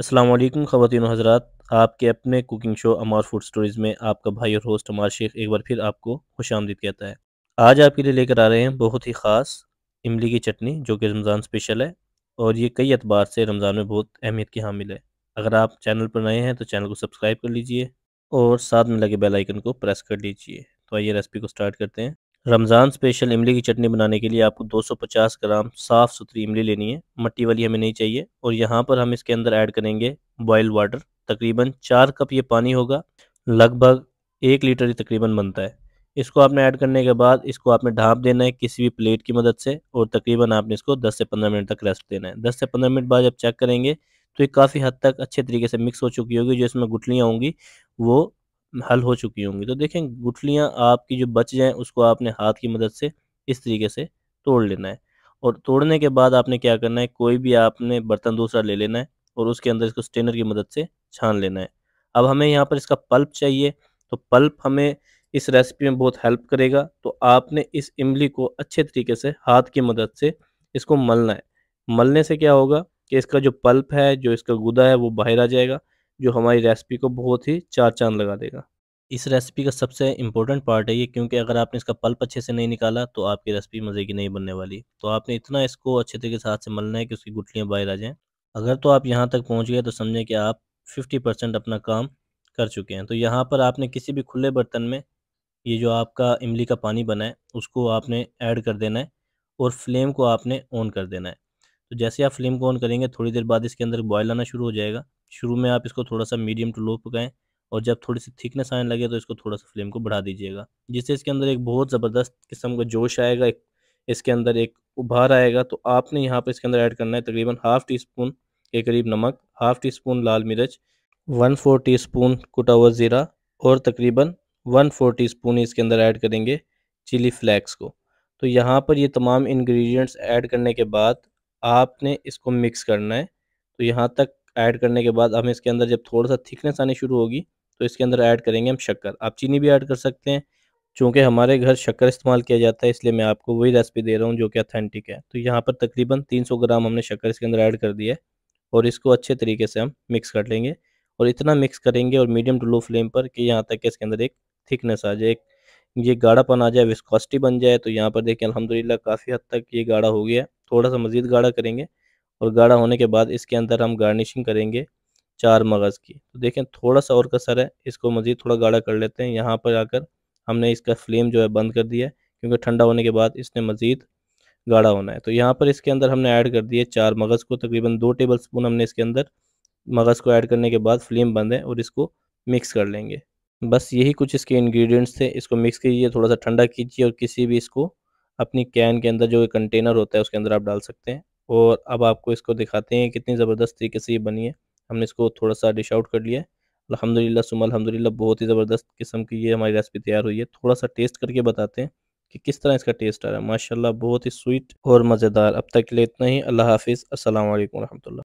असलम ख़वान हजरात आपके अपने cooking show Amar food stories में आपका भाई और होस्ट अमार शेख एक बार फिर आपको खुश आमदीद कहता है आज आपके लिए लेकर आ रहे हैं बहुत ही ख़ास इमली की चटनी जो कि रमज़ान स्पेशल है और ये कई अतबार से रमज़ान में बहुत अहमियत की हामिल है अगर आप चैनल पर नए हैं तो चैनल को सब्सक्राइब कर लीजिए और साथ में लगे बेलाइकन को प्रेस कर लीजिए तो आइए रेसिपी को स्टार्ट करते हैं रमज़ान स्पेशल इमली की चटनी बनाने के लिए आपको 250 ग्राम साफ़ सुथरी इमली लेनी है मट्टी वाली हमें नहीं चाहिए और यहाँ पर हम इसके अंदर ऐड करेंगे बॉयल वाटर तकरीबन चार कप ये पानी होगा लगभग एक लीटर ही तकरीबन बनता है इसको आपने ऐड करने के बाद इसको आपने ढांप देना है किसी भी प्लेट की मदद से और तकरीबन आपने इसको 10 से 15 मिनट तक रेस्ट देना है 10 से 15 मिनट बाद जब चेक करेंगे तो ये काफ़ी हद तक अच्छे तरीके से मिक्स हो चुकी होगी जो इसमें गुटलियाँ होंगी वो हल हो चुकी होंगी तो देखें गुठलियाँ आपकी जो बच जाएँ उसको आपने हाथ की मदद से इस तरीके से तोड़ लेना है और तोड़ने के बाद आपने क्या करना है कोई भी आपने बर्तन दूसरा ले लेना है और उसके अंदर इसको स्टेनर की मदद से छान लेना है अब हमें यहाँ पर इसका पल्प चाहिए तो पल्प हमें इस रेसिपी में बहुत हेल्प करेगा तो आपने इस इमली को अच्छे तरीके से हाथ की मदद से इसको मलना है मलने से क्या होगा कि इसका जो पल्प है जो इसका गुदा है वो बाहर आ जाएगा जो हमारी रेसिपी को बहुत ही चार चांद लगा देगा इस रेसिपी का सबसे इम्पोर्टेंट पार्ट है ये क्योंकि अगर आपने इसका पल्प अच्छे से नहीं निकाला तो आपकी रेसिपी मज़े की नहीं बनने वाली तो आपने इतना इसको अच्छे तरीके से हाथ से मलना है कि उसकी गुटलियाँ बाहर आ जाएँ अगर तो आप यहाँ तक पहुँच गए तो समझें कि आप फिफ्टी परसेंट अपना काम कर चुके हैं तो यहाँ पर आपने किसी भी खुले बर्तन में ये जो आपका इमली का पानी बना है उसको आपने ऐड कर देना है और फ्लेम को आपने ऑन कर देना है तो जैसे आप फ्लेम को ऑन करेंगे थोड़ी देर बाद इसके अंदर बॉयल आना शुरू हो जाएगा शुरू में आप इसको थोड़ा सा मीडियम टू लो पकाएं और जब थोड़ी सी थिकनेस आने लगे तो इसको थोड़ा सा फ्लेम को बढ़ा दीजिएगा जिससे इसके अंदर एक बहुत ज़बरदस्त किस्म का जोश आएगा एक इसके अंदर एक उभार आएगा तो आपने यहाँ पर इसके अंदर ऐड करना है तकरीबन हाफ़ टी स्पून के करीब नमक हाफ़ टी स्पून लाल मिर्च वन फोर टी स्पून कुटा हुआ ज़ीरा और तकरीबन वन फोर टी स्पून इसके अंदर ऐड करेंगे चिली फ्लैक्स को तो यहाँ पर ये तमाम इंग्रेडिएंट्स ऐड करने के बाद आपने इसको मिक्स करना है तो यहाँ तक ऐड करने के बाद हम इसके अंदर जब थोड़ा सा थिकनेस आनी शुरू होगी तो इसके अंदर ऐड करेंगे हम शक्कर आप चीनी भी ऐड कर सकते हैं चूँकि हमारे घर शक्कर इस्तेमाल किया जाता है इसलिए मैं आपको वही रेसिपी दे रहा हूँ जो कि अथेंटिक है तो यहाँ पर तकरीबन 300 ग्राम हमने शक्कर इसके अंदर ऐड कर दिया है और इसको अच्छे तरीके से हम मिक्स कर लेंगे और इतना मिक्स करेंगे और मीडियम टू लो फ्लेम पर कि यहाँ तक कि इसके अंदर एक थिकनेस आ जाए एक ये गाढ़ापन आ जाए विस्कॉस्टी बन जाए तो यहाँ पर देखिए अलहमदिल्ला काफ़ी हद तक ये गाढ़ा हो गया थोड़ा सा मज़ीद गाढ़ा करेंगे और गाढ़ा होने के बाद इसके अंदर हम गार्निशिंग करेंगे चार मगज़ की तो देखें थोड़ा सा और कसर है इसको मज़ीद थोड़ा गाढ़ा कर लेते हैं यहाँ पर आकर हमने इसका फ्लेम जो है बंद कर दिया है क्योंकि ठंडा होने के बाद इसने मज़ीद गाढ़ा होना है तो यहाँ पर इसके अंदर हमने ऐड कर दिए चार मगज़ को तकरीबन दो टेबल स्पून हमने इसके अंदर मगज़ को ऐड करने के बाद फ्लेम बंद है और इसको मिक्स कर लेंगे बस यही कुछ इसके इंग्रेडिएंट्स थे इसको मिक्स कीजिए थोड़ा सा ठंडा कीजिए और किसी भी इसको अपनी कैन के अंदर जो कंटेनर होता है उसके अंदर आप डाल सकते हैं और अब आपको इसको दिखाते हैं कितनी ज़बरदस्त तरीके से ये बनी है हमने इसको थोड़ा सा डिश आउट कर लिया है अलहमदिल्ला सुम अलहमदिल्ला बहुत ही ज़बरदस्त किस्म की ये हमारी रेसिपी तैयार हुई है थोड़ा सा टेस्ट करके बताते हैं कि किस तरह इसका टेस्ट आ रहा है माशाल्लाह बहुत ही स्वीट और मज़ेदार अब तक के लिए इतना ही अल्लाह हाफिज़ असल वरम्ह